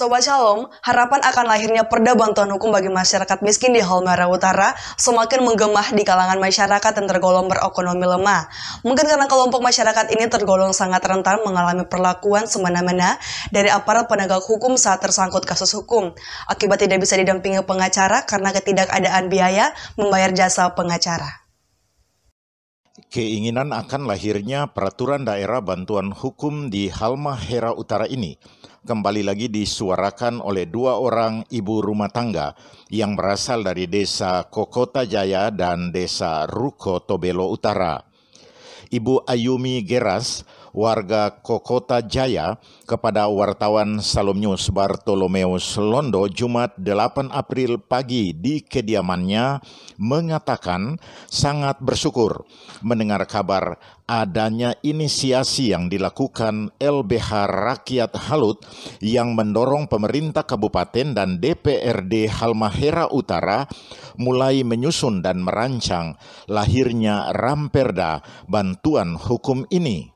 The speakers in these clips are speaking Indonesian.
Sobat Shalom, harapan akan lahirnya perda bantuan hukum bagi masyarakat miskin di Halmara Utara semakin menggemah di kalangan masyarakat yang tergolong berekonomi lemah. Mungkin karena kelompok masyarakat ini tergolong sangat rentan mengalami perlakuan semena-mena dari aparat penegak hukum saat tersangkut kasus hukum. Akibat tidak bisa didampingi pengacara karena ketidakadaan biaya membayar jasa pengacara keinginan akan lahirnya peraturan daerah bantuan hukum di Halmahera Utara ini kembali lagi disuarakan oleh dua orang ibu rumah tangga yang berasal dari desa Kokota Jaya dan desa Ruko Tobelo Utara. Ibu Ayumi Geras warga Kokota Jaya kepada wartawan Salom News Bartolomeus Londo Jumat 8 April pagi di kediamannya mengatakan sangat bersyukur mendengar kabar adanya inisiasi yang dilakukan LBH Rakyat Halut yang mendorong pemerintah kabupaten dan DPRD Halmahera Utara mulai menyusun dan merancang lahirnya Ramperda bantuan hukum ini.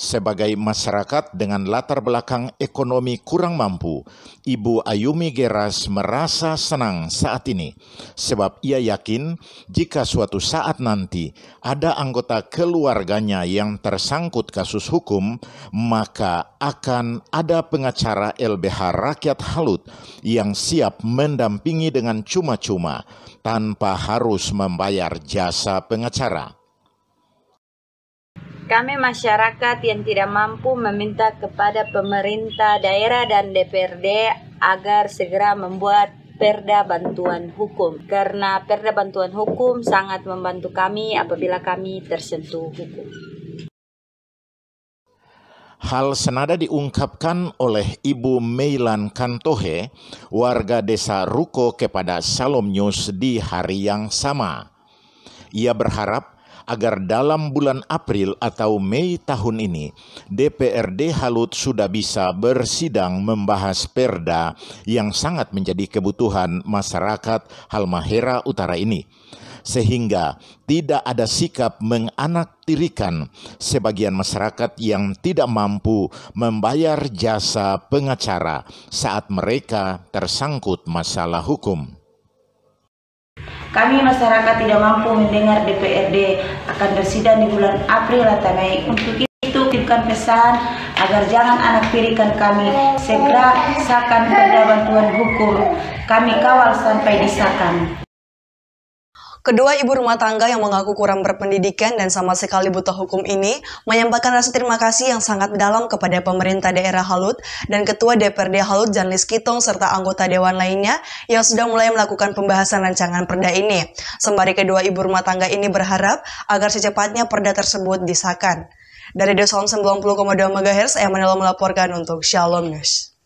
Sebagai masyarakat dengan latar belakang ekonomi kurang mampu, Ibu Ayumi Geras merasa senang saat ini sebab ia yakin jika suatu saat nanti ada anggota keluarganya yang tersangkut kasus hukum, maka akan ada pengacara LBH Rakyat Halut yang siap mendampingi dengan cuma-cuma tanpa harus membayar jasa pengacara. Kami masyarakat yang tidak mampu meminta kepada pemerintah daerah dan DPRD agar segera membuat perda bantuan hukum karena perda bantuan hukum sangat membantu kami apabila kami tersentuh hukum. Hal senada diungkapkan oleh Ibu Meilan Kantohe, warga desa Ruko kepada Salom News di hari yang sama. Ia berharap agar dalam bulan April atau Mei tahun ini DPRD Halut sudah bisa bersidang membahas perda yang sangat menjadi kebutuhan masyarakat Halmahera Utara ini sehingga tidak ada sikap menganaktirikan sebagian masyarakat yang tidak mampu membayar jasa pengacara saat mereka tersangkut masalah hukum. Kami masyarakat tidak mampu mendengar DPRD akan bersidang di bulan April atau Mei. Untuk itu, kirimkan pesan agar jangan anak pirikan kami. Segera sahkan perda bantuan hukum. Kami kawal sampai disahkan. Kedua ibu rumah tangga yang mengaku kurang berpendidikan dan sama sekali buta hukum ini menyampaikan rasa terima kasih yang sangat dalam kepada pemerintah daerah Halut dan Ketua DPRD Halut Janlis Kitong serta anggota dewan lainnya yang sudah mulai melakukan pembahasan rancangan perda ini. Sembari kedua ibu rumah tangga ini berharap agar secepatnya perda tersebut disahkan. Dari Desa Sound 90,2 MHz, Emmanuel melaporkan untuk Shalom News.